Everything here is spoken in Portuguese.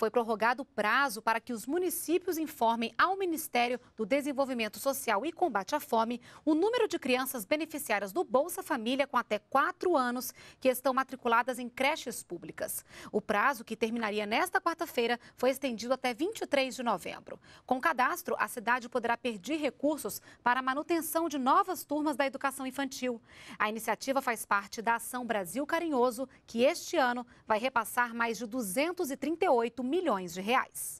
foi prorrogado o prazo para que os municípios informem ao Ministério do Desenvolvimento Social e Combate à Fome o número de crianças beneficiárias do Bolsa Família com até 4 anos que estão matriculadas em creches públicas. O prazo, que terminaria nesta quarta-feira, foi estendido até 23 de novembro. Com o cadastro, a cidade poderá pedir recursos para a manutenção de novas turmas da educação infantil. A iniciativa faz parte da Ação Brasil Carinhoso, que este ano vai repassar mais de 238 milhões milhões de reais.